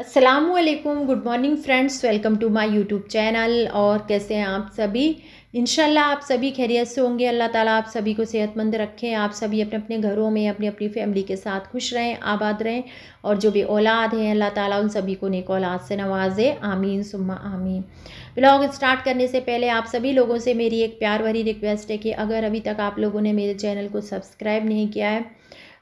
असलकुम good morning friends welcome to my YouTube channel और कैसे हैं आप सभी इन आप सभी खैरियत से होंगे अल्लाह ताला आप सभी को सेहतमंद रखें आप सभी अपने अपने घरों में अपनी अपनी फैमिली के साथ खुश रहें आबाद रहें और जो भी औलाद हैं अल्लाह ताला उन सभी को नेक औलाद से नवाजे आमीन सुम्मा आमीन ब्लॉग स्टार्ट करने से पहले आप सभी लोगों से मेरी एक प्यार भरी रिक्वेस्ट है कि अगर अभी तक आप लोगों ने मेरे चैनल को सब्सक्राइब नहीं किया है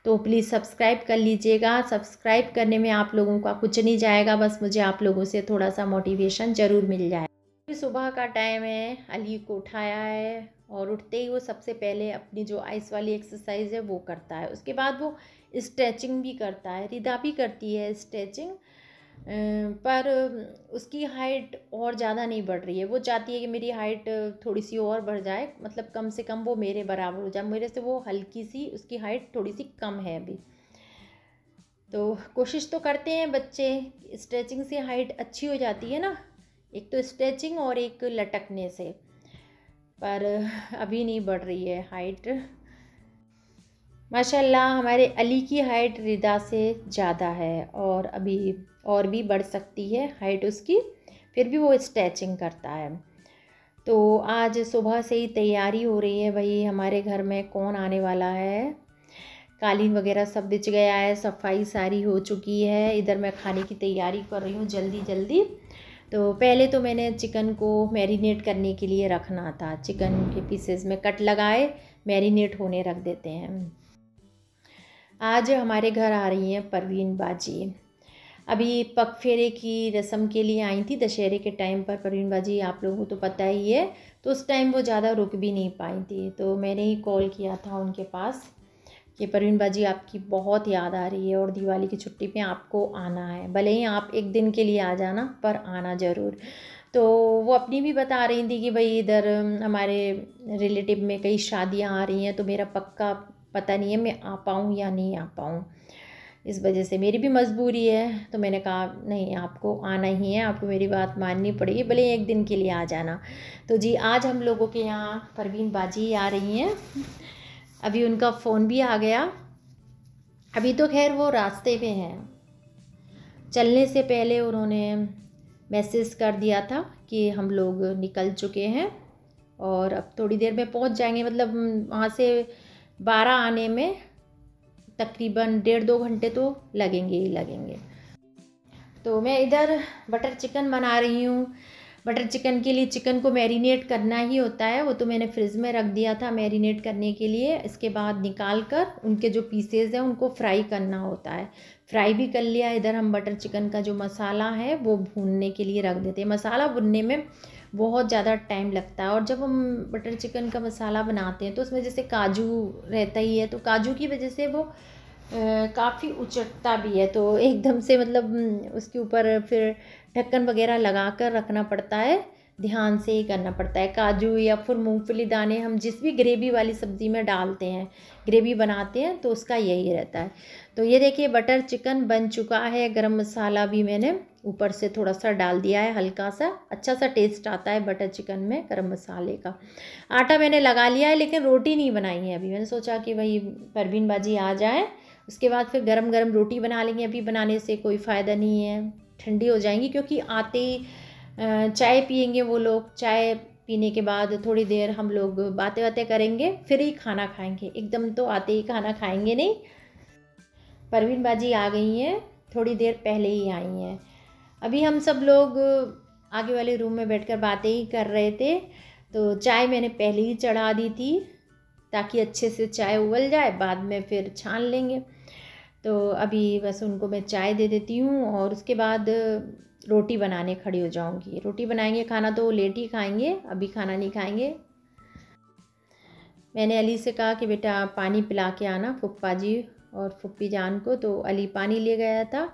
तो प्लीज़ सब्सक्राइब कर लीजिएगा सब्सक्राइब करने में आप लोगों का कुछ नहीं जाएगा बस मुझे आप लोगों से थोड़ा सा मोटिवेशन ज़रूर मिल जाए फिर सुबह का टाइम है अली को उठाया है और उठते ही वो सबसे पहले अपनी जो आइस वाली एक्सरसाइज है वो करता है उसके बाद वो स्ट्रेचिंग भी करता है रिदा भी करती है स्ट्रेचिंग पर उसकी हाइट और ज़्यादा नहीं बढ़ रही है वो चाहती है कि मेरी हाइट थोड़ी सी और बढ़ जाए मतलब कम से कम वो मेरे बराबर हो जाए मेरे से वो हल्की सी उसकी हाइट थोड़ी सी कम है अभी तो कोशिश तो करते हैं बच्चे स्ट्रेचिंग से हाइट अच्छी हो जाती है ना एक तो स्ट्रेचिंग और एक लटकने से पर अभी नहीं बढ़ रही है हाइट माशाल्लाह हमारे अली की हाइट रिदा से ज़्यादा है और अभी और भी बढ़ सकती है हाइट उसकी फिर भी वो स्ट्रेचिंग करता है तो आज सुबह से ही तैयारी हो रही है भाई हमारे घर में कौन आने वाला है कालीन वगैरह सब बिछ गया है सफाई सारी हो चुकी है इधर मैं खाने की तैयारी कर रही हूँ जल्दी जल्दी तो पहले तो मैंने चिकन को मैरिनेट करने के लिए रखना था चिकन के पीसेस में कट लगाए मैरिनेट होने रख देते हैं आज हमारे घर आ रही हैं परवीन बाजी अभी पग फेरे की रस्म के लिए आई थी दशहरे के टाइम पर परवीन बाजी आप लोगों को तो पता ही है तो उस टाइम वो ज़्यादा रुक भी नहीं पाई थी तो मैंने ही कॉल किया था उनके पास कि परवीन बाजी आपकी बहुत याद आ रही है और दिवाली की छुट्टी पे आपको आना है भले ही आप एक दिन के लिए आ जाना पर आना ज़रूर तो वो अपनी भी बता रही थी कि भाई इधर हमारे रिलेटिव में कई शादियां आ रही हैं तो मेरा पक्का पता नहीं है मैं आ पाऊँ या नहीं आ पाऊँ इस वजह से मेरी भी मजबूरी है तो मैंने कहा नहीं आपको आना ही है आपको मेरी बात माननी पड़ेगी भले एक दिन के लिए आ जाना तो जी आज हम लोगों के यहाँ परवीन बाजी आ रही हैं अभी उनका फ़ोन भी आ गया अभी तो खैर वो रास्ते पे हैं चलने से पहले उन्होंने मैसेज कर दिया था कि हम लोग निकल चुके हैं और अब थोड़ी देर में पहुंच जाएंगे मतलब वहाँ से बारह आने में तकरीबन डेढ़ दो घंटे तो लगेंगे ही लगेंगे तो मैं इधर बटर चिकन बना रही हूँ बटर चिकन के लिए चिकन को मैरिनेट करना ही होता है वो तो मैंने फ्रिज में रख दिया था मैरिनेट करने के लिए इसके बाद निकाल कर उनके जो पीसेज हैं उनको फ्राई करना होता है फ्राई भी कर लिया इधर हम बटर चिकन का जो मसाला है वो भूनने के लिए रख देते हैं मसाला भुनने में बहुत ज़्यादा टाइम लगता है और जब हम बटर चिकन का मसाला बनाते हैं तो उसमें जैसे काजू रहता ही है तो काजू की वजह से वो काफ़ी उचटता भी है तो एकदम से मतलब हम्म, उसके ऊपर फिर ढक्कन वगैरह लगा कर रखना पड़ता है ध्यान से ही करना पड़ता है काजू या फिर मूंगफली दाने हम जिस भी ग्रेवी वाली सब्ज़ी में डालते हैं ग्रेवी बनाते हैं तो उसका यही रहता है तो ये देखिए बटर चिकन बन चुका है गरम मसाला भी मैंने ऊपर से थोड़ा सा डाल दिया है हल्का सा अच्छा सा टेस्ट आता है बटर चिकन में गरम मसाले का आटा मैंने लगा लिया है लेकिन रोटी नहीं बनाई है अभी मैंने सोचा कि भाई परवीन बाजी आ जाए उसके बाद फिर गरम गरम रोटी बना लेंगे अभी बनाने से कोई फ़ायदा नहीं है ठंडी हो जाएंगी क्योंकि आते ही चाय पियेंगे वो लोग चाय पीने के बाद थोड़ी देर हम लोग बातें बातें करेंगे फिर ही खाना खाएंगे एकदम तो आते ही खाना खाएंगे नहीं परवीन बाजी आ गई हैं थोड़ी देर पहले ही आई हैं अभी हम सब लोग आगे वाले रूम में बैठकर बातें ही कर रहे थे तो चाय मैंने पहले ही चढ़ा दी थी ताकि अच्छे से चाय उबल जाए बाद में फिर छान लेंगे तो अभी बस उनको मैं चाय दे देती हूँ और उसके बाद रोटी बनाने खड़ी हो जाऊँगी रोटी बनाएंगे खाना तो लेट ही खाएंगे अभी खाना नहीं खाएंगे मैंने अली से कहा कि बेटा पानी पिला के आना फुप्पा जी और फुप्पी जान को तो अली पानी ले गया था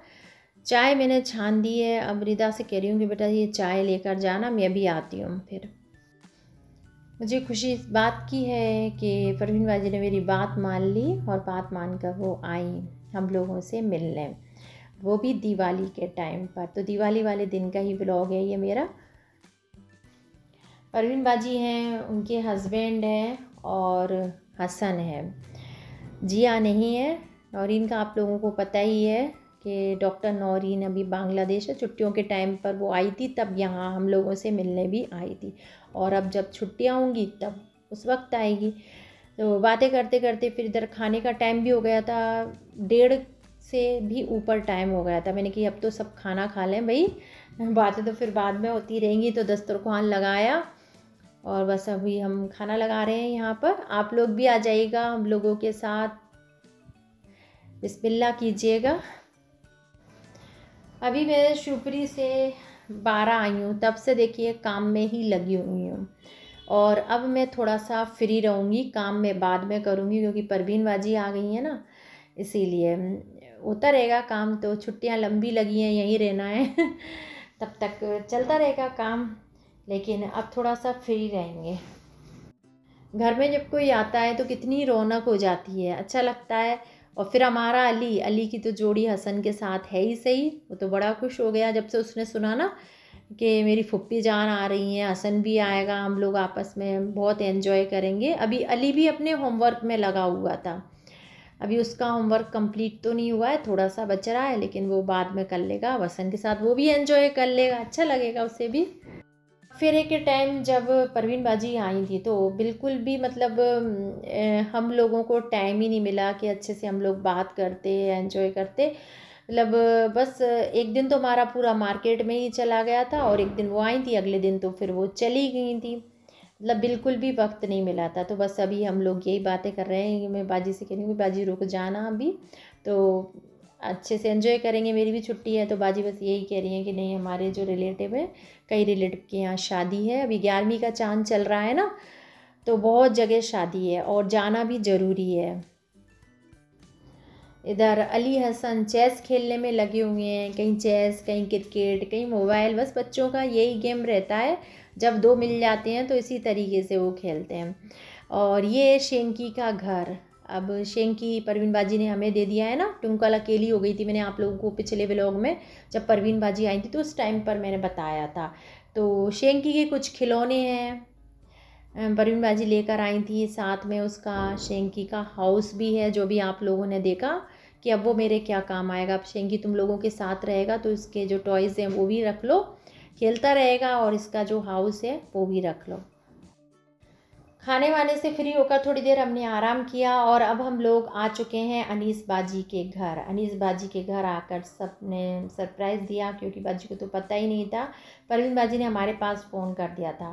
चाय मैंने छान दी है अब रिदा से कह रही हूँ कि बेटा ये चाय लेकर जाना मैं भी आती हूँ फिर मुझे खुशी इस बात की है कि परवीन बाजी ने मेरी बात मान ली और बात मान कर वो आई हम लोगों से मिलने वो भी दिवाली के टाइम पर तो दिवाली वाले दिन का ही ब्लॉग है ये मेरा परवीन बाजी हैं उनके हस्बैंड हैं और हसन है जिया नहीं है नौरीन का आप लोगों को पता ही है कि डॉक्टर नौरीन अभी बांग्लादेश है छुट्टियों के टाइम पर वो आई थी तब यहाँ हम लोगों से मिलने भी आई थी और अब जब छुट्टियाँ होंगी तब उस वक्त आएगी तो बातें करते करते फिर इधर खाने का टाइम भी हो गया था डेढ़ से भी ऊपर टाइम हो गया था मैंने कि अब तो सब खाना खा लें भाई बातें तो फिर बाद में होती रहेंगी तो दस्तरखान लगाया और बस अभी हम खाना लगा रहे हैं यहाँ पर आप लोग भी आ जाइएगा हम लोगों के साथ बिस्मिल्लाह कीजिएगा अभी मैं शिवपुरी से बारह आई हूँ तब से देखिए काम में ही लगी हुई हूँ और अब मैं थोड़ा सा फ्री रहूँगी काम में बाद में करूँगी क्योंकि परवीन बाजी आ गई है ना इसीलिए होता रहेगा काम तो छुट्टियाँ लंबी लगी हैं यहीं रहना है तब तक चलता रहेगा काम लेकिन अब थोड़ा सा फ्री रहेंगे घर में जब कोई आता है तो कितनी रौनक हो जाती है अच्छा लगता है और फिर हमारा अली अली की तो जोड़ी हसन के साथ है ही सही वो तो बड़ा खुश हो गया जब से उसने सुना ना कि मेरी फुप्पी जान आ रही हैं हसन भी आएगा हम लोग आपस में बहुत एंजॉय करेंगे अभी अली भी अपने होमवर्क में लगा हुआ था अभी उसका होमवर्क कंप्लीट तो नहीं हुआ है थोड़ा सा बच रहा है लेकिन वो बाद में कर लेगा वसन के साथ वो भी एंजॉय कर लेगा अच्छा लगेगा उसे भी फिर एक टाइम जब परवीन बाजी आई थी तो बिल्कुल भी मतलब हम लोगों को टाइम ही नहीं मिला कि अच्छे से हम लोग बात करते एंजॉय करते मतलब बस एक दिन तो हमारा पूरा मार्केट में ही चला गया था और एक दिन वो आई थी अगले दिन तो फिर वो चली गई थी मतलब बिल्कुल भी वक्त नहीं मिला था तो बस अभी हम लोग यही बातें कर रहे हैं मैं बाजी से कह रही हूँ बाजी रुक जाना अभी तो अच्छे से एंजॉय करेंगे मेरी भी छुट्टी है तो बाजी बस यही कह रही हैं कि नहीं हमारे जो रिलेटिव है कई रिलेटिव के यहाँ शादी है अभी ग्यारहवीं का चांद चल रहा है ना तो बहुत जगह शादी है और जाना भी ज़रूरी है इधर अली हसन चेस खेलने में लगे हुए हैं कहीं चेस कहीं क्रिकेट कहीं मोबाइल बस बच्चों का यही गेम रहता है जब दो मिल जाते हैं तो इसी तरीके से वो खेलते हैं और ये शेंकी का घर अब शेंग की परवीन बाजी ने हमें दे दिया है ना टुमकल अकेली हो गई थी मैंने आप लोगों को पिछले ब्लॉग में जब परवीन बाजी आई थी तो उस टाइम पर मैंने बताया था तो शेंग की के कुछ खिलौने हैं परवीन बाजी लेकर आई थी साथ में उसका शेंकी का हाउस भी है जो भी आप लोगों ने देखा कि अब वो मेरे क्या काम आएगा अब शेंकी तुम लोगों के साथ रहेगा तो इसके जो टॉयज़ हैं वो भी रख लो खेलता रहेगा और इसका जो हाउस है वो भी रख लो खाने वाने से फ्री होकर थोड़ी देर हमने आराम किया और अब हम लोग आ चुके हैं अनीस बाजी के घर अनीस बाजी के घर आकर सब ने सरप्राइज़ दिया क्योंकि बाजी को तो पता ही नहीं था परवीन बाजी ने हमारे पास फ़ोन कर दिया था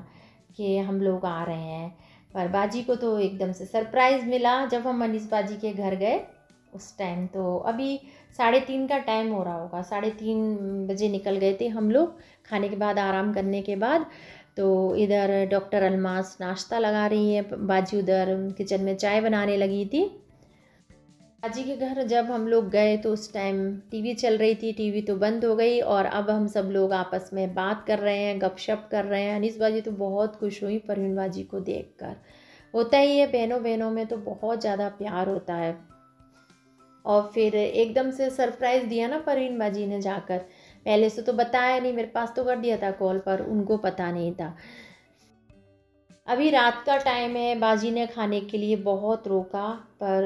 कि हम लोग आ रहे हैं पर बाजी को तो एकदम से सरप्राइज़ मिला जब हम अनीस बाजी के घर गए उस टाइम तो अभी साढ़े तीन का टाइम हो रहा होगा साढ़े तीन बजे निकल गए थे हम लोग खाने के बाद आराम करने के बाद तो इधर डॉक्टर अलमास नाश्ता लगा रही है बाजी उधर किचन में चाय बनाने लगी थी बाजी के घर जब हम लोग गए तो उस टाइम टीवी चल रही थी टीवी तो बंद हो गई और अब हम सब लोग आपस में बात कर रहे हैं गपशप कर रहे हैं अनिस बाजी तो बहुत खुश हुई परवीन बाजी को कर होता ही है बहनों बहनों में तो बहुत ज़्यादा प्यार होता है और फिर एकदम से सरप्राइज़ दिया ना परवीन बाजी ने जाकर पहले से तो बताया नहीं मेरे पास तो कर दिया था कॉल पर उनको पता नहीं था अभी रात का टाइम है बाजी ने खाने के लिए बहुत रोका पर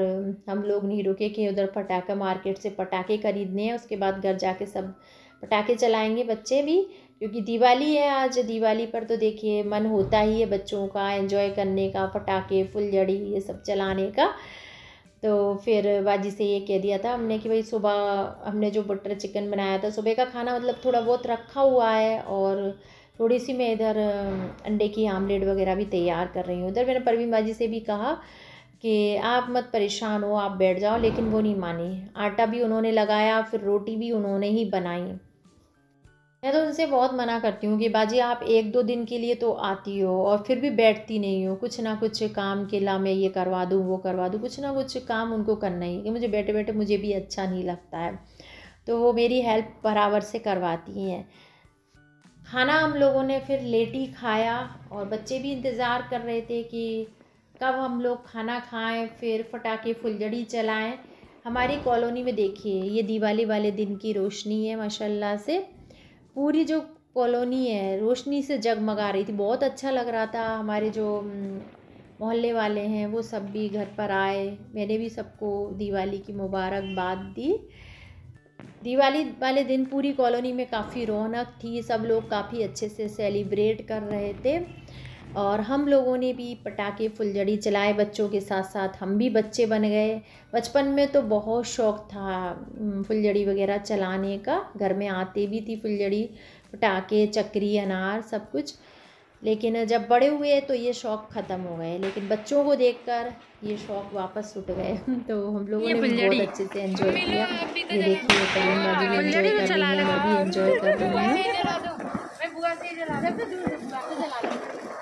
हम लोग नहीं रुके कि उधर पटाखा मार्केट से पटाखे खरीदने हैं उसके बाद घर जाके सब पटाखे चलाएंगे बच्चे भी क्योंकि दिवाली है आज दिवाली पर तो देखिए मन होता ही है बच्चों का एंजॉय करने का पटाखे फुलझड़ी ये सब चलाने का तो फिर बाजी से ये कह दिया था हमने कि भाई सुबह हमने जो बटर चिकन बनाया था सुबह का खाना मतलब थोड़ा बहुत रखा हुआ है और थोड़ी सी मैं इधर अंडे की आमलेट वगैरह भी तैयार कर रही हूँ उधर मैंने परवीन बाजी से भी कहा कि आप मत परेशान हो आप बैठ जाओ लेकिन वो नहीं मानी आटा भी उन्होंने लगाया फिर रोटी भी उन्होंने ही बनाई मैं तो उनसे बहुत मना करती हूँ कि बाजी आप एक दो दिन के लिए तो आती हो और फिर भी बैठती नहीं हो कुछ ना कुछ काम के ला मैं ये करवा दूँ वो करवा दूँ कुछ ना कुछ काम उनको करना ही कि मुझे बैठे बैठे मुझे भी अच्छा नहीं लगता है तो वो मेरी हेल्प बराबर से करवाती हैं खाना हम लोगों ने फिर लेट ही खाया और बच्चे भी इंतज़ार कर रहे थे कि कब हम लोग खाना खाएं फिर फटाके फुलझड़ी चलाएं हमारी कॉलोनी में देखिए ये दिवाली वाले दिन की रोशनी है माशाल्लाह से पूरी जो कॉलोनी है रोशनी से जगमगा रही थी बहुत अच्छा लग रहा था हमारे जो मोहल्ले वाले हैं वो सब भी घर पर आए मैंने भी सबको दिवाली की मुबारकबाद दी दिवाली वाले दिन पूरी कॉलोनी में काफ़ी रौनक थी सब लोग काफ़ी अच्छे से सेलिब्रेट कर रहे थे और हम लोगों ने भी पटाखे फुलझड़ी चलाए बच्चों के साथ साथ हम भी बच्चे बन गए बचपन में तो बहुत शौक़ था फुलझड़ी वगैरह चलाने का घर में आते भी थी फुलझड़ी पटाखे चक्री अनार सब कुछ लेकिन जब बड़े हुए तो ये शौक़ ख़त्म हो गए लेकिन बच्चों को देखकर ये शौक़ वापस उठ गए तो हम लोगों ने बहुत अच्छे से एंजॉय किया तो ये देखिए तो कर रही मैं भी कर रही हूँ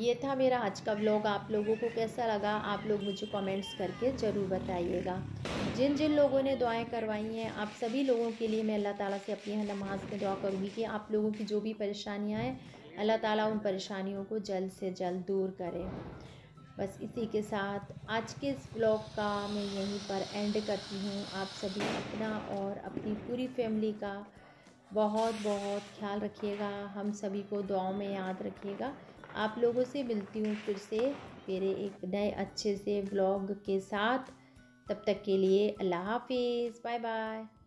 ये था मेरा आज का ब्लॉग आप लोगों को कैसा लगा आप लोग मुझे कमेंट्स करके ज़रूर बताइएगा जिन जिन लोगों ने दुआएं करवाई हैं आप सभी लोगों के लिए मैं अल्लाह ताला से अपनी नमाज में दुआ करूँगी कि आप लोगों की जो भी परेशानियाँ हैं अल्लाह ताला उन परेशानियों को जल्द से जल्द दूर करें बस इसी के साथ आज के इस ब्लॉग का मैं यहीं पर एंड करती हूँ आप सभी अपना और अपनी पूरी फैमिली का बहुत बहुत ख्याल रखिएगा हम सभी को दुआओं में याद रखिएगा आप लोगों से मिलती हूँ फिर से मेरे एक नए अच्छे से ब्लॉग के साथ तब तक के लिए अल्लाह हाफिज़ बाय बाय